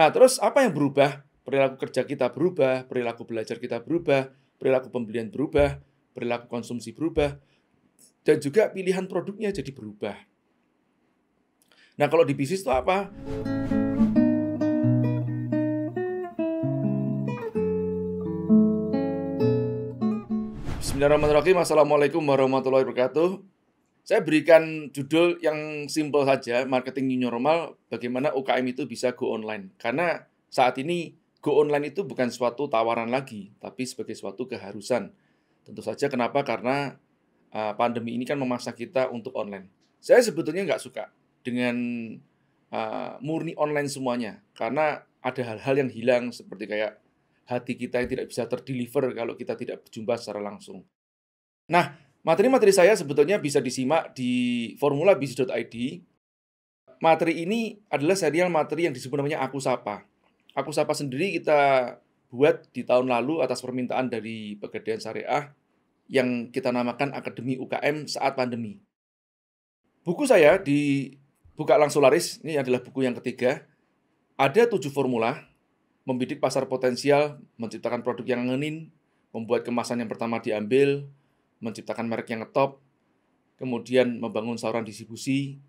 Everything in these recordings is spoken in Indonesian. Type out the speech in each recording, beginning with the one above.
Nah, terus apa yang berubah? Perilaku kerja kita berubah, perilaku belajar kita berubah, perilaku pembelian berubah, perilaku konsumsi berubah, dan juga pilihan produknya jadi berubah. Nah, kalau di bisnis itu apa? Bismillahirrahmanirrahim. Assalamualaikum warahmatullahi wabarakatuh. Saya berikan judul yang simple saja, marketing new normal, bagaimana UKM itu bisa go online. Karena saat ini go online itu bukan suatu tawaran lagi, tapi sebagai suatu keharusan. Tentu saja kenapa? Karena eh, pandemi ini kan memaksa kita untuk online. Saya sebetulnya nggak suka dengan eh, murni online semuanya, karena ada hal-hal yang hilang seperti kayak hati kita yang tidak bisa terdeliver kalau kita tidak berjumpa secara langsung. Nah, Materi-materi saya sebetulnya bisa disimak di id. Materi ini adalah serial materi yang disebut namanya Aku Sapa. Aku Sapa sendiri kita buat di tahun lalu atas permintaan dari pegadaian syariah yang kita namakan Akademi UKM saat pandemi. Buku saya di Buka Langsung Laris, ini adalah buku yang ketiga, ada tujuh formula membidik pasar potensial, menciptakan produk yang ngenin, membuat kemasan yang pertama diambil, menciptakan merek yang ngetop, kemudian membangun saluran distribusi,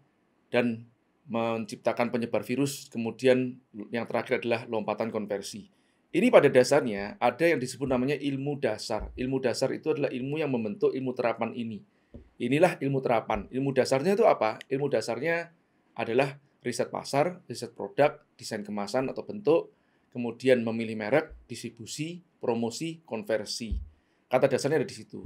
dan menciptakan penyebar virus, kemudian yang terakhir adalah lompatan konversi. Ini pada dasarnya ada yang disebut namanya ilmu dasar. Ilmu dasar itu adalah ilmu yang membentuk ilmu terapan ini. Inilah ilmu terapan. Ilmu dasarnya itu apa? Ilmu dasarnya adalah riset pasar, riset produk, desain kemasan atau bentuk, kemudian memilih merek, distribusi, promosi, konversi. Kata dasarnya ada di situ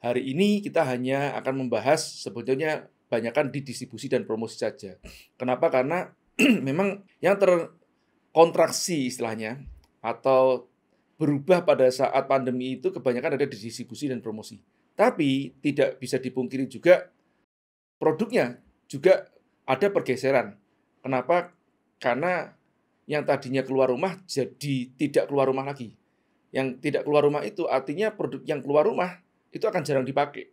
hari ini kita hanya akan membahas sebetulnya banyakkan di distribusi dan promosi saja. Kenapa? Karena memang yang terkontraksi istilahnya atau berubah pada saat pandemi itu kebanyakan ada di distribusi dan promosi. Tapi tidak bisa dipungkiri juga produknya juga ada pergeseran. Kenapa? Karena yang tadinya keluar rumah jadi tidak keluar rumah lagi. Yang tidak keluar rumah itu artinya produk yang keluar rumah itu akan jarang dipakai.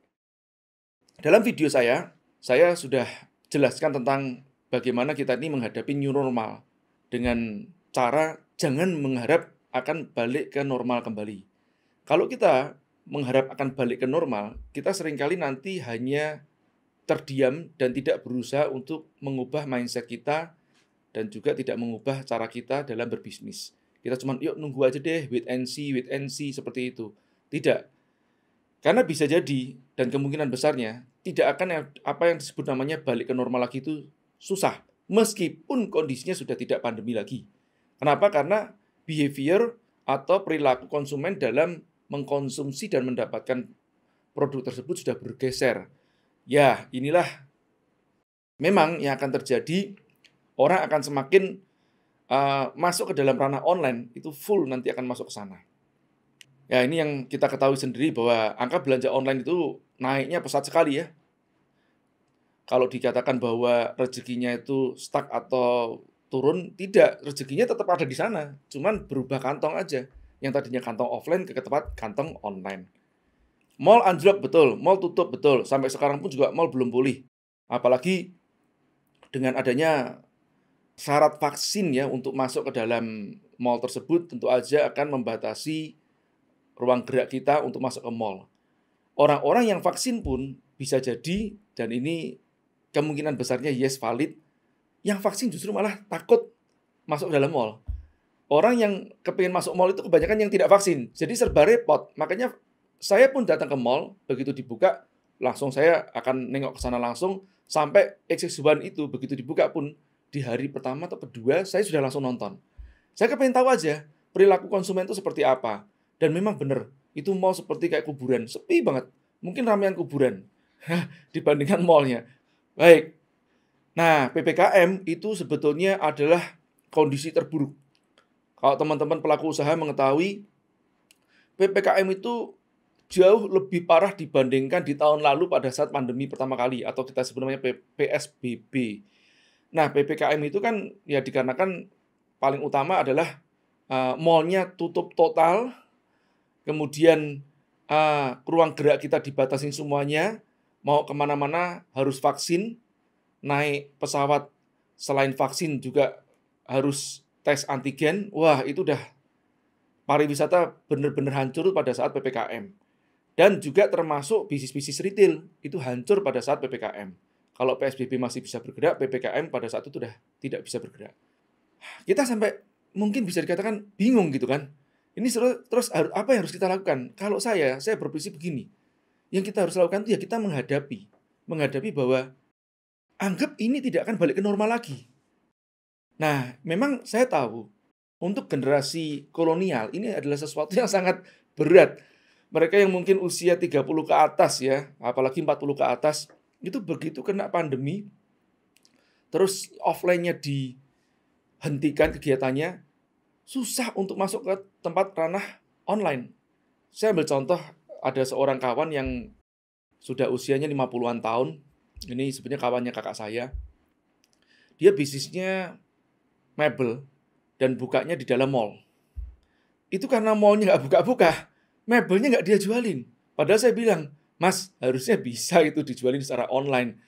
Dalam video saya, saya sudah jelaskan tentang bagaimana kita ini menghadapi new normal dengan cara jangan mengharap akan balik ke normal kembali. Kalau kita mengharap akan balik ke normal, kita seringkali nanti hanya terdiam dan tidak berusaha untuk mengubah mindset kita dan juga tidak mengubah cara kita dalam berbisnis. Kita cuma yuk nunggu aja deh, wait and see, wait and see seperti itu. Tidak, karena bisa jadi dan kemungkinan besarnya tidak akan apa yang disebut namanya balik ke normal lagi itu susah meskipun kondisinya sudah tidak pandemi lagi. Kenapa? Karena behavior atau perilaku konsumen dalam mengkonsumsi dan mendapatkan produk tersebut sudah bergeser. Ya, inilah memang yang akan terjadi orang akan semakin uh, masuk ke dalam ranah online itu full nanti akan masuk ke sana. Ya ini yang kita ketahui sendiri bahwa angka belanja online itu naiknya pesat sekali ya. Kalau dikatakan bahwa rezekinya itu stuck atau turun, tidak. Rezekinya tetap ada di sana, cuman berubah kantong aja. Yang tadinya kantong offline ke tempat kantong online. Mall anjlok betul, mall tutup betul. Sampai sekarang pun juga mall belum pulih. Apalagi dengan adanya syarat vaksin ya untuk masuk ke dalam mall tersebut tentu aja akan membatasi ruang gerak kita untuk masuk ke mall. Orang-orang yang vaksin pun bisa jadi, dan ini kemungkinan besarnya yes valid, yang vaksin justru malah takut masuk dalam mall. Orang yang kepingin masuk mall itu kebanyakan yang tidak vaksin. Jadi serba repot. Makanya saya pun datang ke mall, begitu dibuka, langsung saya akan nengok ke sana langsung, sampai XX1 itu begitu dibuka pun di hari pertama atau kedua saya sudah langsung nonton. Saya kepengen tahu aja perilaku konsumen itu seperti apa. Dan memang benar, itu mall seperti kayak kuburan, sepi banget. Mungkin ramean kuburan dibandingkan mallnya. Baik. Nah, PPKM itu sebetulnya adalah kondisi terburuk. Kalau teman-teman pelaku usaha mengetahui, PPKM itu jauh lebih parah dibandingkan di tahun lalu pada saat pandemi pertama kali atau kita sebenarnya PSBB. Nah, PPKM itu kan ya dikarenakan paling utama adalah uh, mallnya tutup total, kemudian uh, ruang gerak kita dibatasi semuanya, mau kemana-mana harus vaksin, naik pesawat selain vaksin juga harus tes antigen, wah itu udah pariwisata benar-benar hancur pada saat PPKM. Dan juga termasuk bisnis-bisnis retail itu hancur pada saat PPKM. Kalau PSBB masih bisa bergerak, PPKM pada saat itu sudah tidak bisa bergerak. Kita sampai mungkin bisa dikatakan bingung gitu kan ini terus apa yang harus kita lakukan? Kalau saya, saya berprinsip begini. Yang kita harus lakukan itu ya kita menghadapi. Menghadapi bahwa anggap ini tidak akan balik ke normal lagi. Nah, memang saya tahu untuk generasi kolonial ini adalah sesuatu yang sangat berat. Mereka yang mungkin usia 30 ke atas ya, apalagi 40 ke atas, itu begitu kena pandemi, terus offline-nya dihentikan kegiatannya, susah untuk masuk ke tempat ranah online. Saya ambil contoh ada seorang kawan yang sudah usianya 50-an tahun. Ini sebenarnya kawannya kakak saya. Dia bisnisnya mebel dan bukanya di dalam mall. Itu karena mallnya nggak buka-buka, mebelnya nggak dia jualin. Padahal saya bilang, Mas, harusnya bisa itu dijualin secara online.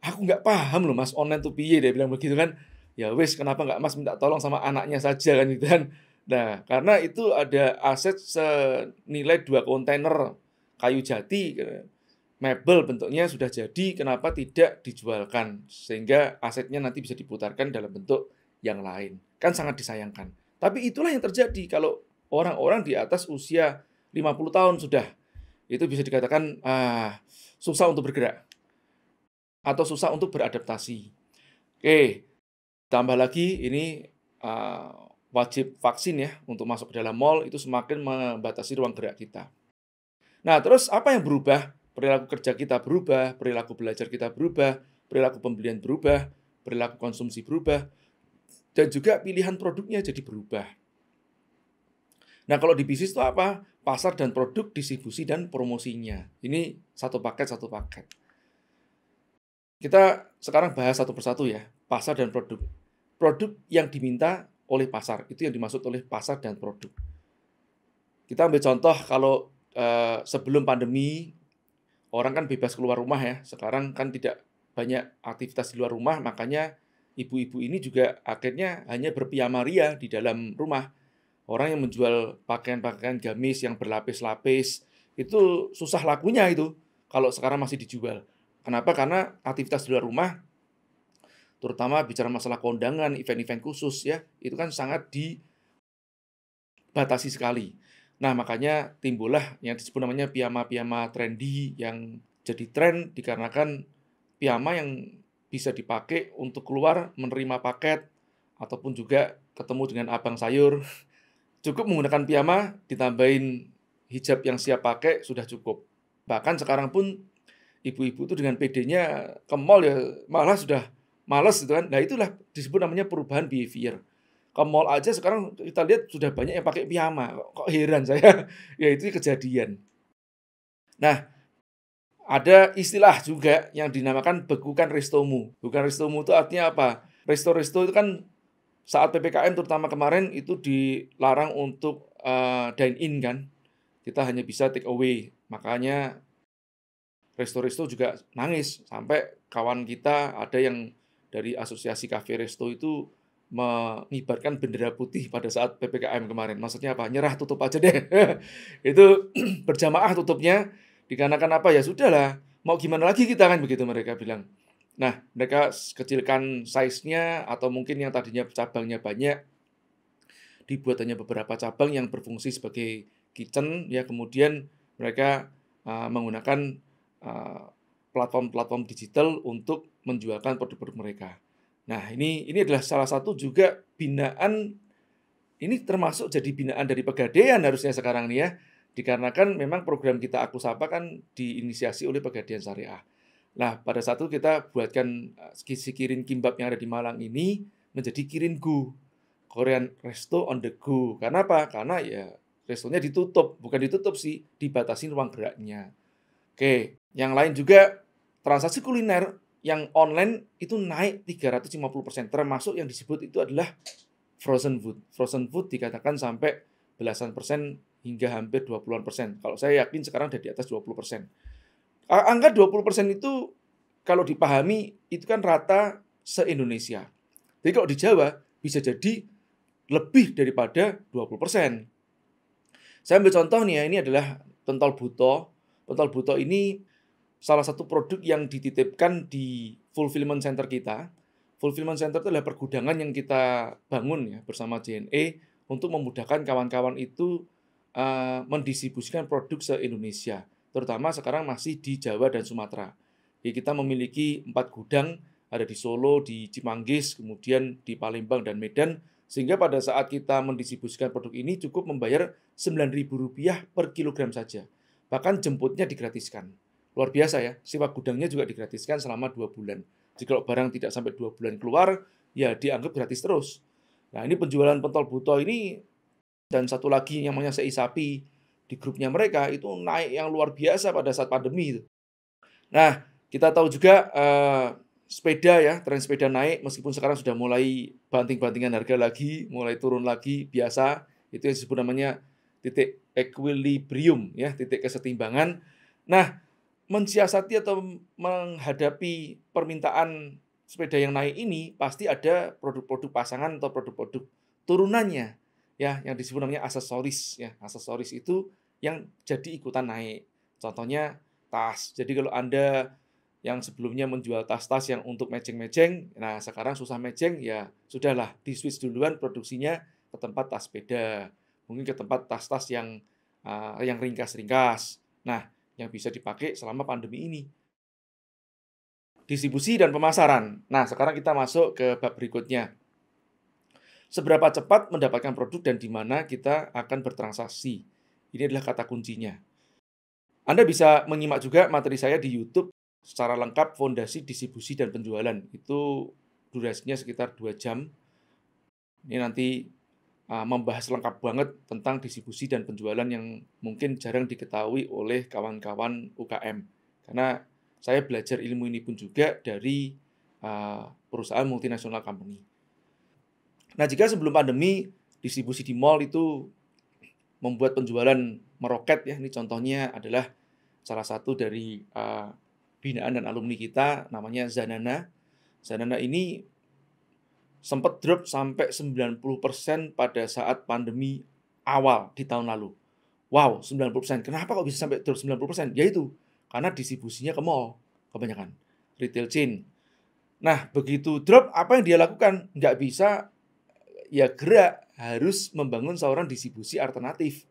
Aku nggak paham loh mas online tuh piye, dia bilang begitu kan ya wis kenapa nggak Mas minta tolong sama anaknya saja kan gitu kan. Nah, karena itu ada aset senilai dua kontainer kayu jati mebel bentuknya sudah jadi, kenapa tidak dijualkan sehingga asetnya nanti bisa diputarkan dalam bentuk yang lain. Kan sangat disayangkan. Tapi itulah yang terjadi kalau orang-orang di atas usia 50 tahun sudah itu bisa dikatakan ah, susah untuk bergerak atau susah untuk beradaptasi. Oke, Tambah lagi ini uh, wajib vaksin ya untuk masuk ke dalam mall itu semakin membatasi ruang gerak kita. Nah, terus apa yang berubah? Perilaku kerja kita berubah, perilaku belajar kita berubah, perilaku pembelian berubah, perilaku konsumsi berubah, dan juga pilihan produknya jadi berubah. Nah, kalau di bisnis itu apa? Pasar dan produk, distribusi dan promosinya. Ini satu paket, satu paket. Kita sekarang bahas satu persatu ya, pasar dan produk produk yang diminta oleh pasar. Itu yang dimaksud oleh pasar dan produk. Kita ambil contoh kalau uh, sebelum pandemi orang kan bebas keluar rumah ya. Sekarang kan tidak banyak aktivitas di luar rumah, makanya ibu-ibu ini juga akhirnya hanya berpiamaria di dalam rumah. Orang yang menjual pakaian-pakaian gamis yang berlapis-lapis itu susah lakunya itu kalau sekarang masih dijual. Kenapa? Karena aktivitas di luar rumah terutama bicara masalah kondangan, event-event khusus ya, itu kan sangat dibatasi sekali. Nah, makanya timbullah yang disebut namanya piyama-piyama trendy yang jadi tren dikarenakan piyama yang bisa dipakai untuk keluar menerima paket ataupun juga ketemu dengan abang sayur. Cukup menggunakan piyama ditambahin hijab yang siap pakai sudah cukup. Bahkan sekarang pun ibu-ibu itu dengan PD-nya ke mall ya malah sudah malas gitu kan. Nah itulah disebut namanya perubahan behavior. Ke mall aja sekarang kita lihat sudah banyak yang pakai piyama. Kok heran saya? ya itu kejadian. Nah, ada istilah juga yang dinamakan bekukan restomu. Bukan restomu itu artinya apa? Resto-resto itu kan saat PPKM terutama kemarin itu dilarang untuk uh, eh, dine in kan. Kita hanya bisa take away. Makanya resto-resto juga nangis sampai kawan kita ada yang dari Asosiasi kafe Resto itu mengibarkan bendera putih pada saat PPKM kemarin. Maksudnya apa? Nyerah tutup aja deh. itu berjamaah tutupnya dikarenakan apa ya sudahlah. Mau gimana lagi kita kan begitu mereka bilang. Nah, mereka kecilkan size-nya atau mungkin yang tadinya cabangnya banyak dibuat hanya beberapa cabang yang berfungsi sebagai kitchen ya kemudian mereka uh, menggunakan eh, platform-platform digital untuk menjualkan produk-produk mereka. Nah, ini ini adalah salah satu juga binaan ini termasuk jadi binaan dari pegadaian harusnya sekarang nih ya. Dikarenakan memang program kita Aku Sapa kan diinisiasi oleh Pegadaian Syariah. Nah, pada satu kita buatkan eh, si kirin kimbab yang ada di Malang ini menjadi kirin gu Korean resto on the go. Karena apa? Karena ya restonya ditutup, bukan ditutup sih, dibatasi ruang geraknya. Oke, yang lain juga transaksi kuliner yang online itu naik 350% termasuk yang disebut itu adalah frozen food. Frozen food dikatakan sampai belasan persen hingga hampir 20-an persen. Kalau saya yakin sekarang sudah di atas 20 persen. Angka 20 persen itu kalau dipahami itu kan rata se-Indonesia. Jadi kalau di Jawa bisa jadi lebih daripada 20 persen. Saya ambil contoh nih ya, ini adalah tentol buto Total Buto ini salah satu produk yang dititipkan di fulfillment center kita. Fulfillment center itu adalah pergudangan yang kita bangun ya bersama JNE untuk memudahkan kawan-kawan itu uh, mendistribusikan produk se-Indonesia, terutama sekarang masih di Jawa dan Sumatera. Jadi kita memiliki empat gudang, ada di Solo, di Cimanggis, kemudian di Palembang dan Medan, sehingga pada saat kita mendistribusikan produk ini cukup membayar Rp9.000 per kilogram saja. Bahkan jemputnya digratiskan. Luar biasa ya, sewa gudangnya juga digratiskan selama dua bulan. Jadi kalau barang tidak sampai dua bulan keluar, ya dianggap gratis terus. Nah ini penjualan pentol buto ini, dan satu lagi yang namanya seisapi di grupnya mereka itu naik yang luar biasa pada saat pandemi Nah, kita tahu juga eh, sepeda ya, tren sepeda naik meskipun sekarang sudah mulai banting-bantingan harga lagi, mulai turun lagi biasa, itu yang disebut namanya titik equilibrium ya titik kesetimbangan. Nah, mensiasati atau menghadapi permintaan sepeda yang naik ini pasti ada produk-produk pasangan atau produk-produk turunannya ya yang disebut namanya aksesoris ya. Aksesoris itu yang jadi ikutan naik. Contohnya tas. Jadi kalau Anda yang sebelumnya menjual tas-tas yang untuk mejeng-mejeng, nah sekarang susah mejeng ya sudahlah di switch duluan produksinya ke tempat tas sepeda mungkin ke tempat tas-tas yang uh, yang ringkas-ringkas. Nah, yang bisa dipakai selama pandemi ini. Distribusi dan pemasaran. Nah, sekarang kita masuk ke bab berikutnya. Seberapa cepat mendapatkan produk dan di mana kita akan bertransaksi. Ini adalah kata kuncinya. Anda bisa menyimak juga materi saya di YouTube secara lengkap fondasi distribusi dan penjualan. Itu durasinya sekitar 2 jam. Ini nanti uh, membahas lengkap banget tentang distribusi dan penjualan yang mungkin jarang diketahui oleh kawan-kawan UKM. Karena saya belajar ilmu ini pun juga dari uh, perusahaan multinasional company. Nah, jika sebelum pandemi distribusi di mall itu membuat penjualan meroket ya, ini contohnya adalah salah satu dari uh, binaan dan alumni kita namanya Zanana. Zanana ini sempat drop sampai 90% pada saat pandemi awal di tahun lalu. Wow, 90%. Kenapa kok bisa sampai drop 90%? Yaitu karena distribusinya ke mall kebanyakan, retail chain. Nah, begitu drop apa yang dia lakukan? Nggak bisa ya gerak, harus membangun seorang distribusi alternatif.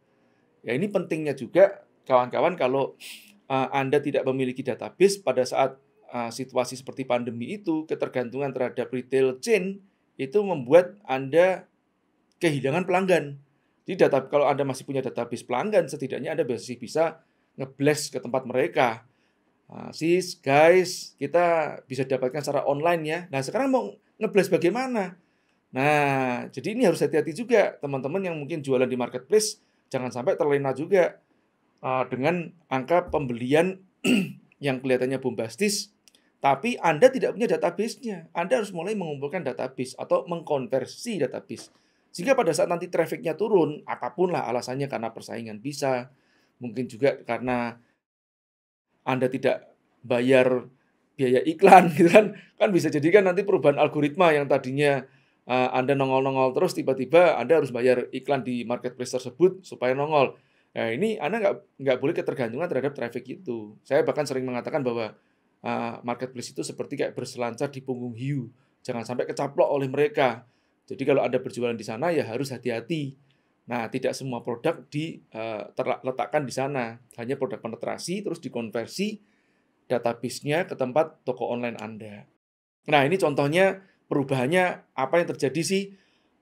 Ya ini pentingnya juga kawan-kawan kalau uh, Anda tidak memiliki database pada saat uh, situasi seperti pandemi itu, ketergantungan terhadap retail chain itu membuat Anda kehilangan pelanggan. Tidak, data kalau Anda masih punya database pelanggan, setidaknya Anda masih bisa ngeblast ke tempat mereka. Nah, sis, guys, kita bisa dapatkan secara online ya. Nah, sekarang mau ngeblast bagaimana? Nah, jadi ini harus hati-hati juga teman-teman yang mungkin jualan di marketplace, jangan sampai terlena juga uh, dengan angka pembelian yang kelihatannya bombastis tapi Anda tidak punya database-nya. Anda harus mulai mengumpulkan database atau mengkonversi database. Sehingga pada saat nanti trafficnya turun, apapun lah alasannya karena persaingan bisa, mungkin juga karena Anda tidak bayar biaya iklan gitu kan. Kan bisa jadi kan nanti perubahan algoritma yang tadinya eh, Anda nongol-nongol terus tiba-tiba Anda harus bayar iklan di marketplace tersebut supaya nongol. Nah, ini Anda nggak nggak boleh ketergantungan terhadap traffic itu. Saya bahkan sering mengatakan bahwa uh, marketplace itu seperti kayak berselancar di punggung hiu. Jangan sampai kecaplok oleh mereka. Jadi kalau Anda berjualan di sana ya harus hati-hati. Nah, tidak semua produk diletakkan eh, uh, di sana. Hanya produk penetrasi terus dikonversi database-nya ke tempat toko online Anda. Nah, ini contohnya perubahannya apa yang terjadi sih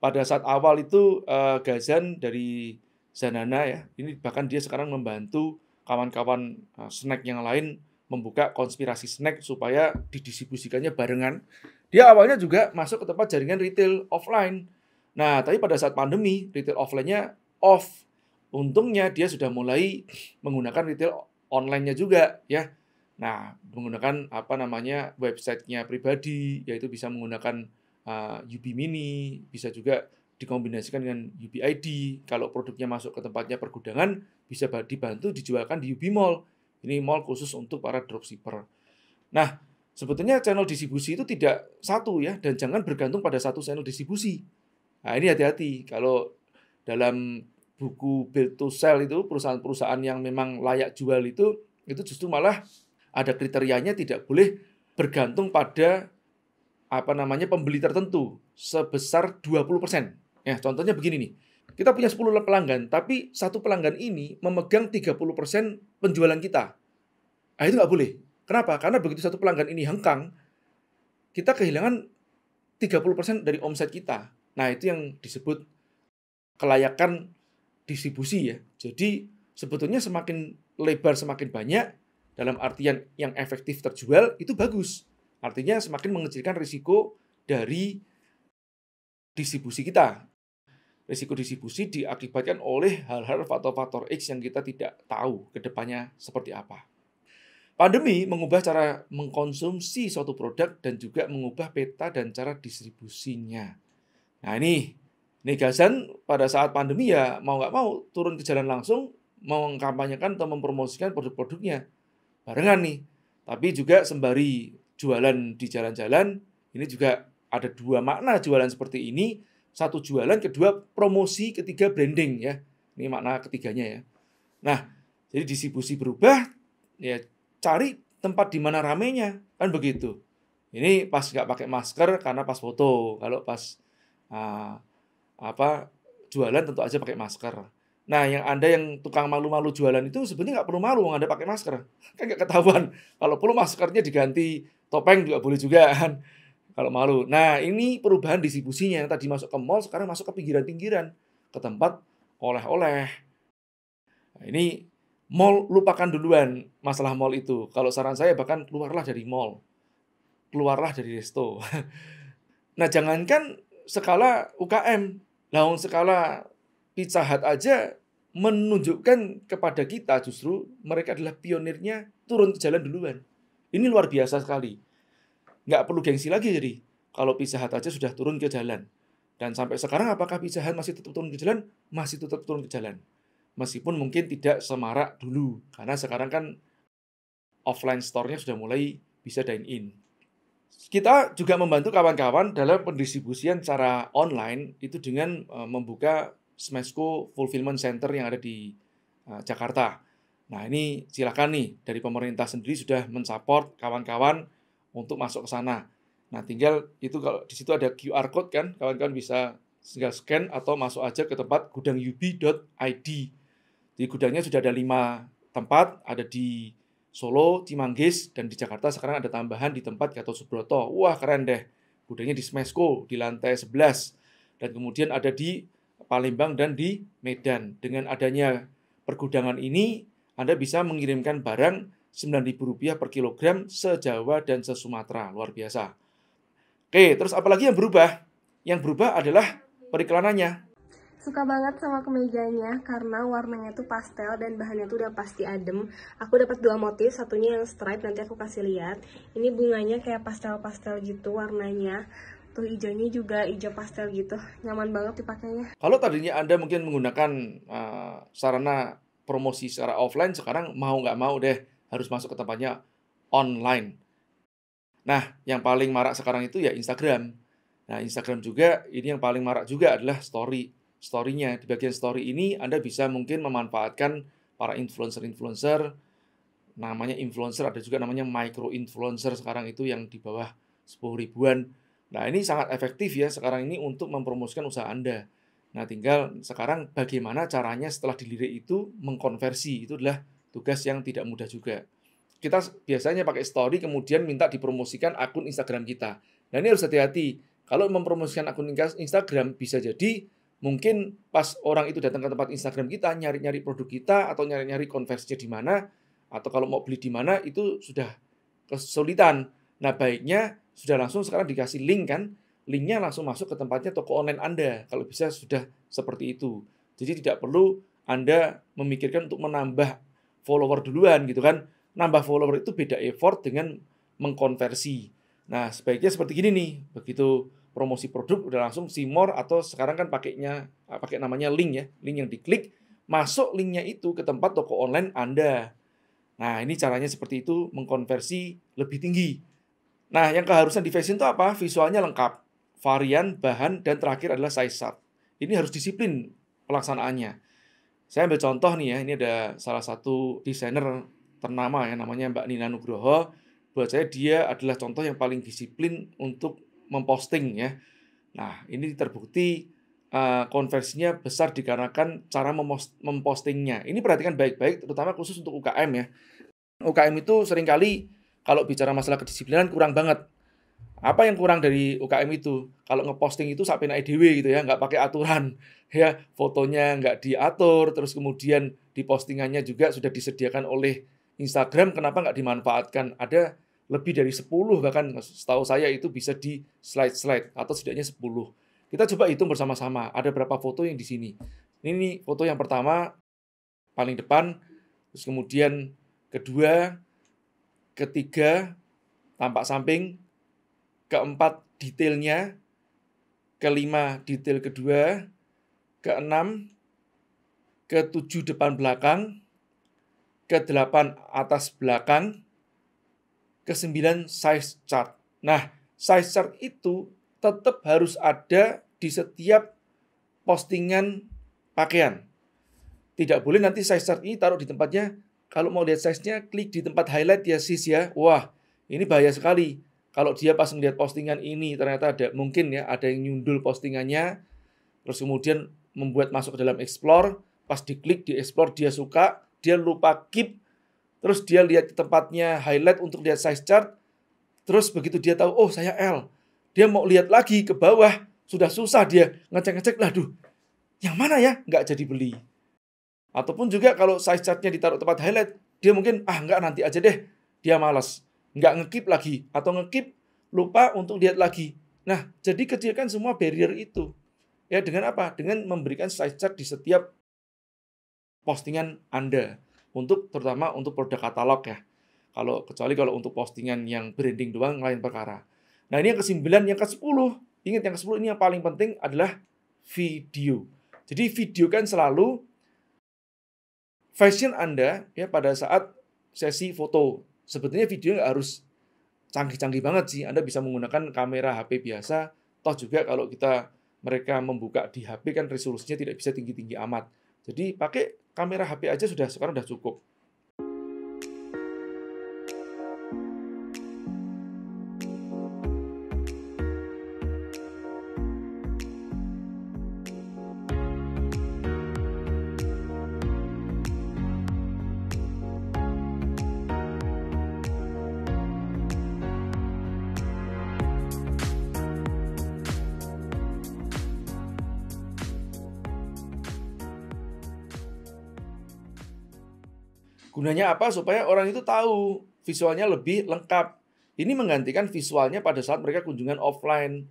pada saat awal itu uh, Gazan dari Zanana ya. Ini bahkan dia sekarang membantu kawan-kawan eh, snack yang lain membuka konspirasi snack supaya didistribusikannya barengan. Dia awalnya juga masuk ke tempat jaringan retail offline. Nah, tapi pada saat pandemi, retail offline-nya off. Untungnya dia sudah mulai menggunakan retail online-nya juga, ya. Nah, menggunakan apa namanya website nya pribadi, yaitu bisa menggunakan uh, eh, UB Mini, bisa juga dikombinasikan dengan UBID. Kalau produknya masuk ke tempatnya pergudangan, bisa dibantu dijualkan di UB Mall ini mall khusus untuk para dropshipper. Nah, sebetulnya channel distribusi itu tidak satu ya, dan jangan bergantung pada satu channel distribusi. Nah, ini hati-hati. Kalau dalam buku build to sell itu perusahaan-perusahaan yang memang layak jual itu itu justru malah ada kriterianya tidak boleh bergantung pada apa namanya pembeli tertentu sebesar 20%. Ya, contohnya begini nih. Kita punya 10 pelanggan, tapi satu pelanggan ini memegang 30% penjualan kita. Ah itu nggak boleh. Kenapa? Karena begitu satu pelanggan ini hengkang, kita kehilangan 30% dari omset kita. Nah, itu yang disebut kelayakan distribusi ya. Jadi, sebetulnya semakin lebar semakin banyak dalam artian yang efektif terjual itu bagus. Artinya semakin mengecilkan risiko dari distribusi kita risiko distribusi diakibatkan oleh hal-hal faktor-faktor X yang kita tidak tahu ke depannya seperti apa. Pandemi mengubah cara mengkonsumsi suatu produk dan juga mengubah peta dan cara distribusinya. Nah ini, Negasan pada saat pandemi ya mau nggak mau turun ke jalan langsung mengkampanyekan atau mempromosikan produk-produknya barengan nih. Tapi juga sembari jualan di jalan-jalan, ini juga ada dua makna jualan seperti ini satu jualan, kedua promosi, ketiga branding ya. Ini makna ketiganya ya. Nah, jadi distribusi berubah ya cari tempat di mana ramenya kan begitu. Ini pas nggak pakai masker karena pas foto. Kalau pas uh, apa jualan tentu aja pakai masker. Nah, yang Anda yang tukang malu-malu jualan itu sebenarnya nggak perlu malu, ada pakai masker. Kan nggak ketahuan. Kalau perlu maskernya diganti, topeng juga boleh juga kan kalau malu. Nah, ini perubahan distribusinya yang tadi masuk ke mall sekarang masuk ke pinggiran-pinggiran, ke tempat oleh-oleh. Nah, ini mall lupakan duluan masalah mall itu. Kalau saran saya bahkan keluarlah dari mall. Keluarlah dari resto. nah, jangankan skala UKM, lawan skala Pizza Hut aja menunjukkan kepada kita justru mereka adalah pionirnya turun ke jalan duluan. Ini luar biasa sekali nggak perlu gengsi lagi jadi. Kalau Pizza Hut aja sudah turun ke jalan. Dan sampai sekarang apakah Pizza Hut masih tetap turun ke jalan? Masih tetap turun ke jalan. Meskipun mungkin tidak semarak dulu. Karena sekarang kan offline store-nya sudah mulai bisa dine-in. Kita juga membantu kawan-kawan dalam pendistribusian cara online itu dengan eh, membuka Smesco Fulfillment Center yang ada di eh, Jakarta. Nah ini silakan nih dari pemerintah sendiri sudah mensupport kawan-kawan untuk masuk ke sana. Nah, tinggal itu kalau di situ ada QR code kan, kawan-kawan bisa tinggal scan atau masuk aja ke tempat gudang ub.id. Jadi gudangnya sudah ada lima tempat, ada di Solo, Cimanggis, dan di Jakarta sekarang ada tambahan di tempat Gatot Subroto. Wah, keren deh. Gudangnya di Smesco, di lantai 11. Dan kemudian ada di Palembang dan di Medan. Dengan adanya pergudangan ini, Anda bisa mengirimkan barang Rp9.000 per kilogram sejawa dan se Luar biasa. Oke, terus apalagi yang berubah? Yang berubah adalah periklanannya. Suka banget sama kemejanya karena warnanya tuh pastel dan bahannya tuh udah pasti adem. Aku dapat dua motif, satunya yang stripe nanti aku kasih lihat. Ini bunganya kayak pastel-pastel gitu warnanya. Tuh hijaunya juga hijau pastel gitu. Nyaman banget dipakainya. Kalau tadinya Anda mungkin menggunakan uh, sarana promosi secara offline, sekarang mau nggak mau deh harus masuk ke tempatnya online. Nah, yang paling marak sekarang itu ya Instagram. Nah, Instagram juga ini yang paling marak juga adalah story. Story-nya di bagian story ini Anda bisa mungkin memanfaatkan para influencer-influencer namanya influencer ada juga namanya micro influencer sekarang itu yang di bawah 10 ribuan. Nah, ini sangat efektif ya sekarang ini untuk mempromosikan usaha Anda. Nah, tinggal sekarang bagaimana caranya setelah dilirik itu mengkonversi itu adalah tugas yang tidak mudah juga. Kita biasanya pakai story kemudian minta dipromosikan akun Instagram kita. Nah ini harus hati-hati. Kalau mempromosikan akun Instagram bisa jadi mungkin pas orang itu datang ke tempat Instagram kita nyari-nyari produk kita atau nyari-nyari konversinya di mana atau kalau mau beli di mana itu sudah kesulitan. Nah baiknya sudah langsung sekarang dikasih link kan, linknya langsung masuk ke tempatnya toko online Anda. Kalau bisa sudah seperti itu. Jadi tidak perlu Anda memikirkan untuk menambah follower duluan gitu kan. Nambah follower itu beda effort dengan mengkonversi. Nah, sebaiknya seperti gini nih. Begitu promosi produk udah langsung see more atau sekarang kan pakainya eh, pakai namanya link ya, link yang diklik masuk linknya itu ke tempat toko online Anda. Nah, ini caranya seperti itu mengkonversi lebih tinggi. Nah, yang keharusan di fashion itu apa? Visualnya lengkap, varian, bahan, dan terakhir adalah size chart. Ini harus disiplin pelaksanaannya. Saya ambil contoh nih ya, ini ada salah satu desainer ternama ya namanya Mbak Nina Nugroho. Buat saya dia adalah contoh yang paling disiplin untuk memposting ya. Nah, ini terbukti uh, konversinya besar dikarenakan cara mempostingnya. Ini perhatikan baik-baik, terutama khusus untuk UKM ya. UKM itu seringkali kalau bicara masalah kedisiplinan kurang banget apa yang kurang dari UKM itu kalau ngeposting itu sampai naik dewi gitu ya nggak pakai aturan ya fotonya nggak diatur terus kemudian di postingannya juga sudah disediakan oleh Instagram kenapa nggak dimanfaatkan ada lebih dari 10 bahkan setahu saya itu bisa di slide-slide atau setidaknya 10 kita coba hitung bersama-sama ada berapa foto yang di sini ini foto yang pertama paling depan terus kemudian kedua ketiga tampak samping keempat detailnya, kelima detail kedua, keenam, ketujuh depan belakang, kedelapan atas belakang, kesembilan size chart. Nah, size chart itu tetap harus ada di setiap postingan pakaian. Tidak boleh nanti size chart ini taruh di tempatnya. Kalau mau lihat size-nya, klik di tempat highlight ya sis ya. Wah, ini bahaya sekali. Kalau dia pas melihat postingan ini ternyata ada mungkin ya ada yang nyundul postingannya terus kemudian membuat masuk ke dalam explore, pas diklik di explore dia suka, dia lupa keep, terus dia lihat tempatnya highlight untuk lihat size chart, terus begitu dia tahu oh saya L, dia mau lihat lagi ke bawah, sudah susah dia ngecek-ngecek, lah duh, yang mana ya nggak jadi beli. Ataupun juga kalau size chartnya ditaruh tempat highlight, dia mungkin ah nggak nanti aja deh, dia malas nggak ngekip lagi atau ngekip lupa untuk lihat lagi. Nah, jadi kecilkan semua barrier itu. Ya, dengan apa? Dengan memberikan size chart di setiap postingan Anda untuk terutama untuk produk katalog ya. Kalau kecuali kalau untuk postingan yang branding doang lain perkara. Nah, ini yang ke-9, yang ke-10. Ingat yang ke-10 ini yang paling penting adalah video. Jadi video kan selalu fashion Anda ya pada saat sesi foto sebetulnya video harus canggih-canggih banget sih. Anda bisa menggunakan kamera HP biasa. Toh juga kalau kita mereka membuka di HP kan resolusinya tidak bisa tinggi-tinggi amat. Jadi pakai kamera HP aja sudah sekarang sudah cukup. Gunanya apa? Supaya orang itu tahu visualnya lebih lengkap. Ini menggantikan visualnya pada saat mereka kunjungan offline.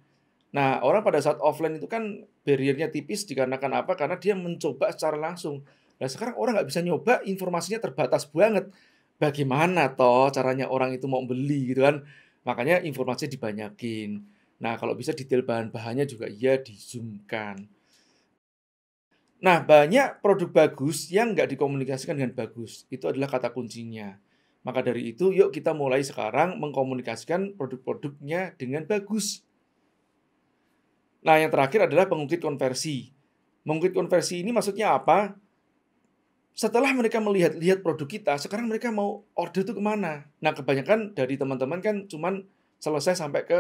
Nah, orang pada saat offline itu kan barriernya tipis dikarenakan apa? Karena dia mencoba secara langsung. Nah, sekarang orang nggak bisa nyoba, informasinya terbatas banget. Bagaimana toh caranya orang itu mau beli gitu kan? Makanya informasinya dibanyakin. Nah, kalau bisa detail bahan-bahannya juga ya dizoomkan. Nah, banyak produk bagus yang nggak dikomunikasikan dengan bagus. Itu adalah kata kuncinya. Maka dari itu, yuk kita mulai sekarang mengkomunikasikan produk-produknya dengan bagus. Nah, yang terakhir adalah pengungkit konversi. Mengungkit konversi ini maksudnya apa? Setelah mereka melihat-lihat produk kita, sekarang mereka mau order itu kemana? Nah, kebanyakan dari teman-teman kan cuman selesai sampai ke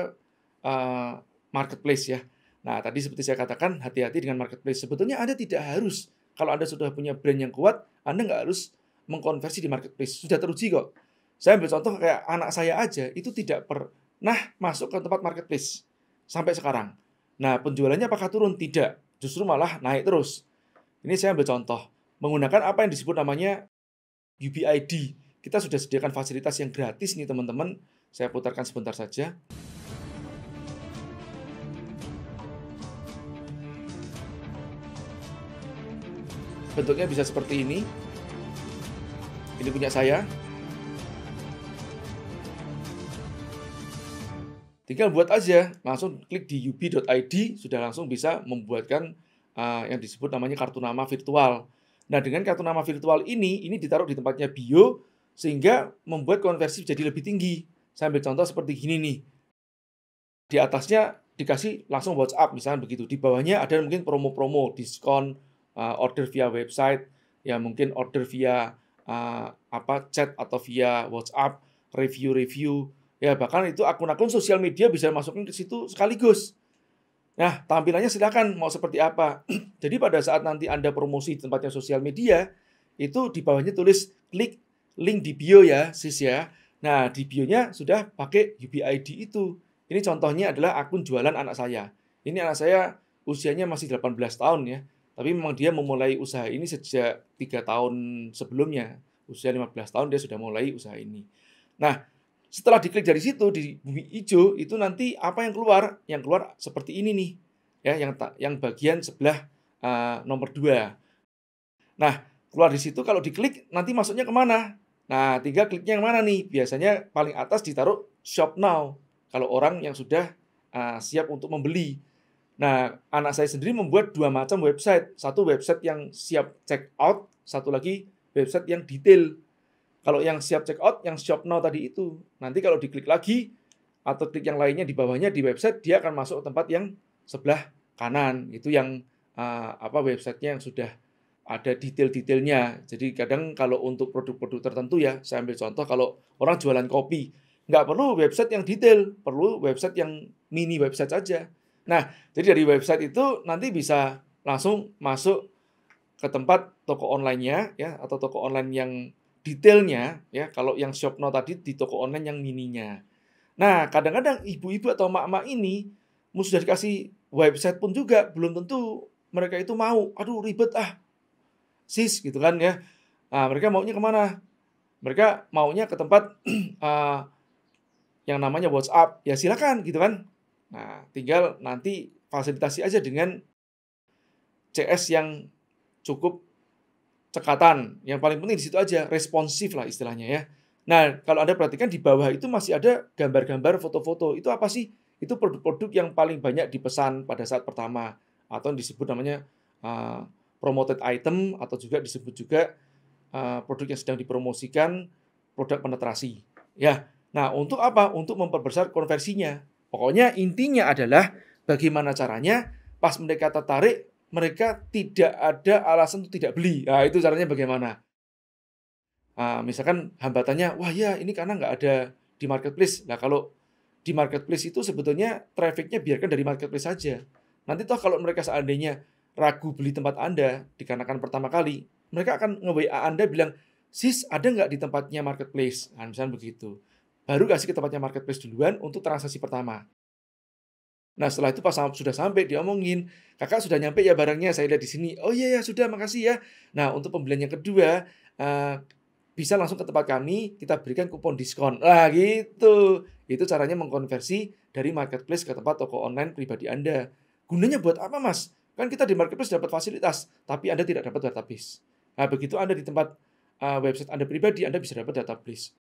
uh, marketplace ya Nah, tadi seperti saya katakan, hati-hati dengan marketplace. Sebetulnya Anda tidak harus, kalau Anda sudah punya brand yang kuat, Anda nggak harus mengkonversi di marketplace. Sudah teruji kok. Saya ambil contoh kayak anak saya aja, itu tidak pernah masuk ke tempat marketplace sampai sekarang. Nah, penjualannya apakah turun? Tidak. Justru malah naik terus. Ini saya ambil contoh. Menggunakan apa yang disebut namanya UBID. Kita sudah sediakan fasilitas yang gratis nih teman-teman. Saya putarkan sebentar saja. bentuknya bisa seperti ini ini punya saya tinggal buat aja langsung klik di ub.id sudah langsung bisa membuatkan uh, yang disebut namanya kartu nama virtual nah dengan kartu nama virtual ini ini ditaruh di tempatnya bio sehingga membuat konversi jadi lebih tinggi saya ambil contoh seperti gini nih di atasnya dikasih langsung WhatsApp misalnya begitu. Di bawahnya ada mungkin promo-promo, diskon, uh, order via website, ya mungkin order via uh, apa chat atau via WhatsApp, review-review, ya bahkan itu akun-akun sosial media bisa masukin ke situ sekaligus. Nah, tampilannya silakan mau seperti apa. Jadi pada saat nanti Anda promosi di tempatnya sosial media, itu di bawahnya tulis klik link di bio ya, sis ya. Nah, di bio-nya sudah pakai UBID itu. Ini contohnya adalah akun jualan anak saya. Ini anak saya usianya masih 18 tahun ya. Tapi memang dia memulai usaha ini sejak tiga tahun sebelumnya. Usia 15 tahun dia sudah mulai usaha ini. Nah, setelah diklik dari situ di bumi hijau itu nanti apa yang keluar? Yang keluar seperti ini nih. Ya, yang yang bagian sebelah uh, nomor dua. Nah, keluar di situ kalau diklik nanti masuknya kemana? Nah, tiga kliknya yang mana nih? Biasanya paling atas ditaruh shop now. Kalau orang yang sudah uh, siap untuk membeli. Nah, anak saya sendiri membuat dua macam website. Satu website yang siap check out, satu lagi website yang detail. Kalau yang siap check out, yang shop now tadi itu. Nanti kalau diklik lagi, atau klik yang lainnya di bawahnya di website, dia akan masuk ke tempat yang sebelah kanan. Itu yang uh, apa websitenya yang sudah ada detail-detailnya. Jadi kadang kalau untuk produk-produk tertentu ya, saya ambil contoh kalau orang jualan kopi, nggak perlu website yang detail, perlu website yang mini website saja Nah, jadi dari website itu nanti bisa langsung masuk ke tempat toko online-nya ya atau toko online yang detailnya ya kalau yang shopno tadi di toko online yang mininya. Nah, kadang-kadang ibu-ibu atau mak-mak ini musuh sudah dikasih website pun juga belum tentu mereka itu mau. Aduh ribet ah, sis gitu kan ya. Nah, mereka maunya kemana? Mereka maunya ke tempat uh, yang namanya WhatsApp. Ya silakan gitu kan. Nah, tinggal nanti fasilitasi aja dengan CS yang cukup cekatan. Yang paling penting di situ aja, responsif lah istilahnya ya. Nah, kalau Anda perhatikan di bawah itu masih ada gambar-gambar foto-foto. Itu apa sih? Itu produk-produk yang paling banyak dipesan pada saat pertama. Atau yang disebut namanya uh, promoted item, atau juga disebut juga uh, produk yang sedang dipromosikan, produk penetrasi. Ya, Nah, untuk apa? Untuk memperbesar konversinya. Pokoknya intinya adalah bagaimana caranya pas mereka tertarik, mereka tidak ada alasan untuk tidak beli. Nah, itu caranya bagaimana? Nah, misalkan hambatannya, wah ya ini karena nggak ada di marketplace. Nah kalau di marketplace itu sebetulnya trafficnya biarkan dari marketplace saja. Nanti toh kalau mereka seandainya ragu beli tempat Anda dikarenakan pertama kali, mereka akan nge-WA Anda bilang, sis ada nggak di tempatnya marketplace? Nah, misalnya begitu baru kasih ke tempatnya marketplace duluan untuk transaksi pertama. Nah setelah itu pas sudah sampai dia omongin, kakak sudah nyampe ya barangnya saya lihat di sini. Oh iya ya sudah makasih ya. Nah untuk pembelian yang kedua uh, bisa langsung ke tempat kami kita berikan kupon diskon. Lah gitu. Itu caranya mengkonversi dari marketplace ke tempat toko online pribadi Anda. Gunanya buat apa mas? Kan kita di marketplace dapat fasilitas, tapi Anda tidak dapat database. Nah begitu Anda di tempat uh, website Anda pribadi, Anda bisa dapat database.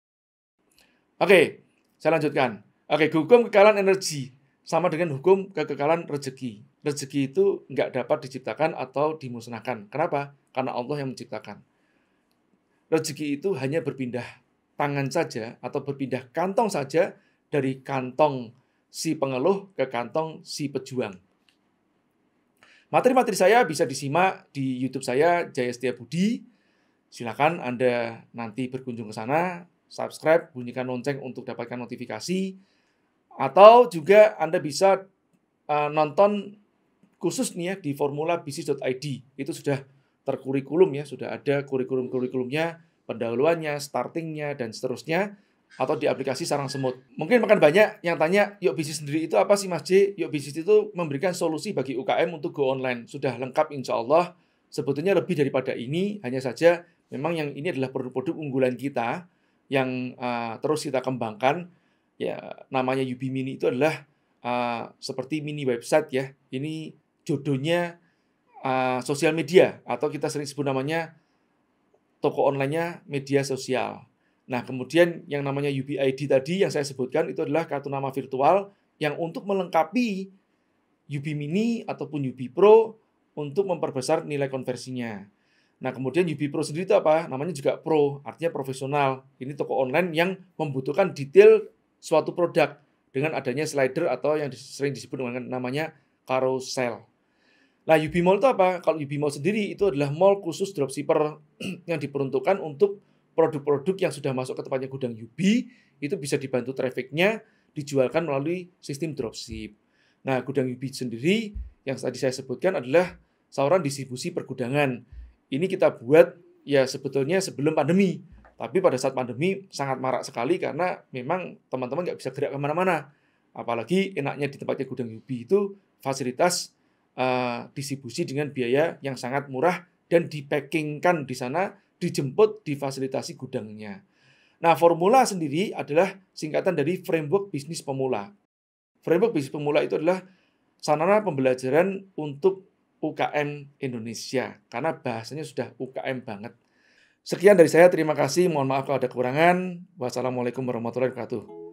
Oke, saya lanjutkan. Oke, hukum kekalan energi sama dengan hukum kekekalan rezeki. Rezeki itu nggak dapat diciptakan atau dimusnahkan. Kenapa? Karena Allah yang menciptakan. Rezeki itu hanya berpindah tangan saja atau berpindah kantong saja dari kantong si pengeluh ke kantong si pejuang. Materi-materi saya bisa disimak di YouTube saya Jaya Setia Budi. Silakan Anda nanti berkunjung ke sana subscribe, bunyikan lonceng untuk dapatkan notifikasi. Atau juga Anda bisa uh, nonton khusus nih ya di formula bisnis.id. Itu sudah terkurikulum ya, sudah ada kurikulum-kurikulumnya, pendahuluannya, startingnya, dan seterusnya. Atau di aplikasi sarang semut. Mungkin makan banyak yang tanya, yuk bisnis sendiri itu apa sih Mas J? Yuk bisnis itu memberikan solusi bagi UKM untuk go online. Sudah lengkap insya Allah. Sebetulnya lebih daripada ini, hanya saja memang yang ini adalah produk-produk unggulan kita yang uh, terus kita kembangkan ya namanya UB Mini itu adalah uh, seperti mini website ya. Ini jodohnya uh, sosial media atau kita sering sebut namanya toko onlinenya media sosial. Nah, kemudian yang namanya id tadi yang saya sebutkan itu adalah kartu nama virtual yang untuk melengkapi UB Mini ataupun UB Pro untuk memperbesar nilai konversinya. Nah, kemudian UB Pro sendiri itu apa? Namanya juga pro, artinya profesional. Ini toko online yang membutuhkan detail suatu produk dengan adanya slider atau yang sering disebut dengan namanya carousel. Nah, UB Mall itu apa? Kalau UB Mall sendiri itu adalah mall khusus dropshipper yang diperuntukkan untuk produk-produk yang sudah masuk ke tempatnya gudang UB itu bisa dibantu trafficnya dijualkan melalui sistem dropship. Nah, gudang UB sendiri yang tadi saya sebutkan adalah seorang distribusi pergudangan ini kita buat ya sebetulnya sebelum pandemi. Tapi pada saat pandemi sangat marak sekali karena memang teman-teman nggak bisa gerak kemana-mana. Apalagi enaknya di tempatnya Gudang Yubi itu fasilitas uh, distribusi dengan biaya yang sangat murah dan di dipackingkan di sana, dijemput di fasilitasi gudangnya. Nah, formula sendiri adalah singkatan dari framework bisnis pemula. Framework bisnis pemula itu adalah sarana pembelajaran untuk UKM Indonesia karena bahasanya sudah UKM banget. Sekian dari saya, terima kasih. Mohon maaf kalau ada kekurangan. Wassalamualaikum warahmatullahi wabarakatuh.